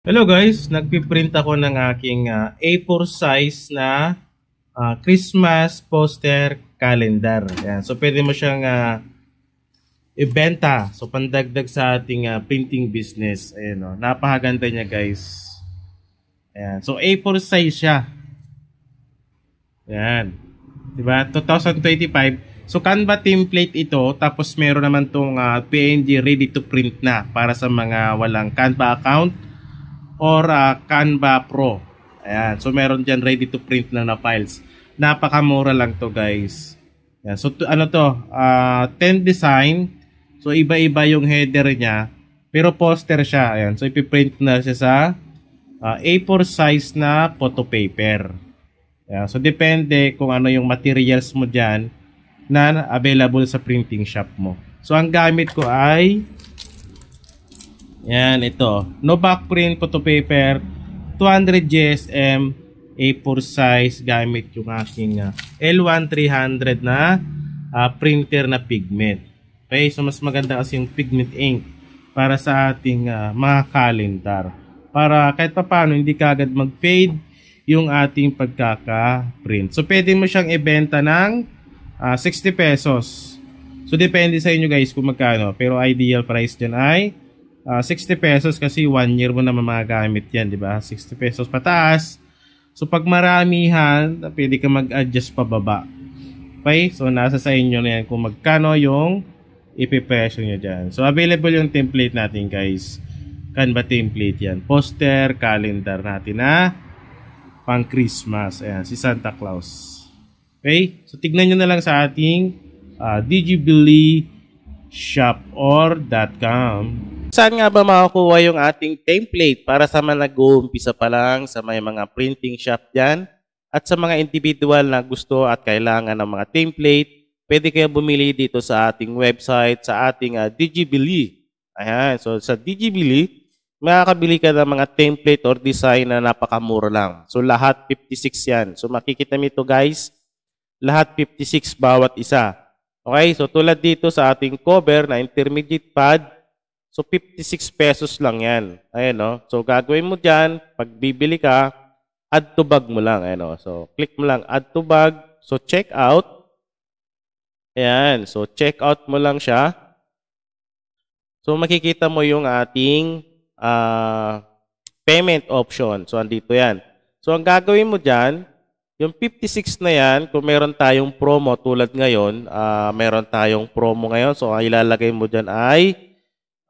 Hello guys, nagpiprint ako ng aking uh, ah, A4 size na uh, Christmas poster calendar. Ayan. So pwede mo siyang uh, ibenta. So pandagdag sa ating uh, printing business. Ayan, oh. Napakaganda niya guys. Ayan. So A4 size siya. Ayan. Diba? 2025. So Canva template ito. Tapos meron naman tong uh, PNG ready to print na para sa mga walang Canva account or uh, Canva Pro. Ayan. So, meron dyan ready to print na na files. Napakamura lang to guys. Ayan. So, to, ano to? Uh, ah, 10 design. So, iba-iba yung header niya. Pero poster siya. Ayan. So, ipiprint na siya sa uh, ah, A4 size na photo paper. Ayan. So, depende kung ano yung materials mo dyan na available sa printing shop mo. So, ang gamit ko ay yan, ito. No back print photo paper. 200 GSM A4 size gamit yung aking uh, L1 300 na uh, printer na pigment. Okay, so mas maganda kasi yung pigment ink para sa ating uh, mga calendar. Para kahit pa paano, hindi kagad mag-fade yung ating pagkaka-print. So, pwede mo siyang ibenta ng uh, ah, 60 pesos. So, depende sa inyo guys kung magkano. Pero ideal price dyan ay Uh, ah, 60 pesos kasi 1 year mo na mamagamit yan, di ba? 60 pesos pataas. So, pag maramihan, pwede ka mag-adjust pababa. Okay? So, nasa sa inyo na yan kung magkano yung ipipresyo nyo dyan. So, available yung template natin, guys. Canva template yan. Poster, calendar natin na pang Christmas. Ayan, si Santa Claus. Okay? So, tignan nyo na lang sa ating uh, digibili shop or .com. Saan nga ba makukuha yung ating template para sa mga nag-uumpisa pa lang, sa may mga printing shop dyan, at sa mga individual na gusto at kailangan ng mga template, pwede kayo bumili dito sa ating website, sa ating uh, Digibili. Ayan, so sa Digibili, makakabili ka ng mga template or design na napakamura lang. So lahat 56 yan. So makikita nito guys, lahat 56 bawat isa. Okay, so tulad dito sa ating cover na intermediate pad, So, 56 pesos lang yan. Ayan, no? So, gagawin mo diyan, pag bibili ka, add to bag mo lang. Ayan, no? So, click mo lang, add to bag. So, check out. Ayan. So, check out mo lang siya. So, makikita mo yung ating uh, payment option. So, andito yan. So, ang gagawin mo diyan, yung 56 na yan, kung meron tayong promo tulad ngayon, uh, meron tayong promo ngayon. So, ang ilalagay mo diyan ay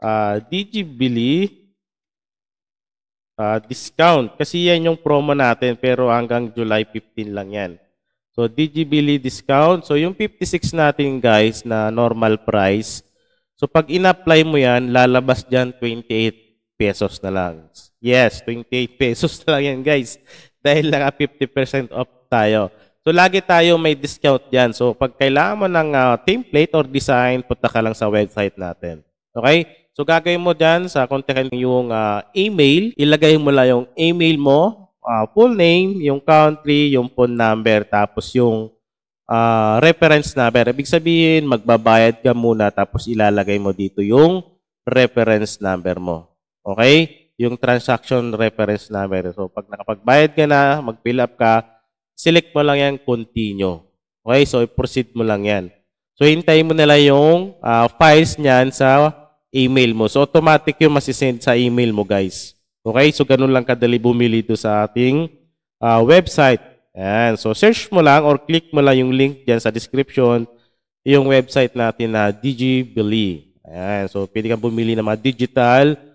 uh, ah, DGBili uh, ah, discount. Kasi yan yung promo natin pero hanggang July 15 lang yan. So DGBili discount. So yung 56 natin guys na normal price. So pag in-apply mo yan, lalabas dyan 28 pesos na lang. Yes, 28 pesos na lang yan guys. Dahil naka 50% off tayo. So lagi tayo may discount dyan. So pag kailangan mo ng uh, template or design, punta ka lang sa website natin. Okay? So gagawin mo dyan sa kontakin yung uh, email, ilagay mo lang yung email mo, uh, full name, yung country, yung phone number, tapos yung uh, reference number. Ibig sabihin, magbabayad ka muna tapos ilalagay mo dito yung reference number mo. Okay? Yung transaction reference number. So pag nakapagbayad ka na, mag-fill up ka, select mo lang yan, continue. Okay? So i proceed mo lang yan. So hintayin mo nila yung uh, files niyan sa email mo. So automatic yung masisend sa email mo guys. Okay, so ganun lang kadali bumili ito sa ating uh, website. Ayan. So search mo lang or click mo lang yung link dyan sa description yung website natin na DigiBili. Ayan. So pwede kang bumili ng mga digital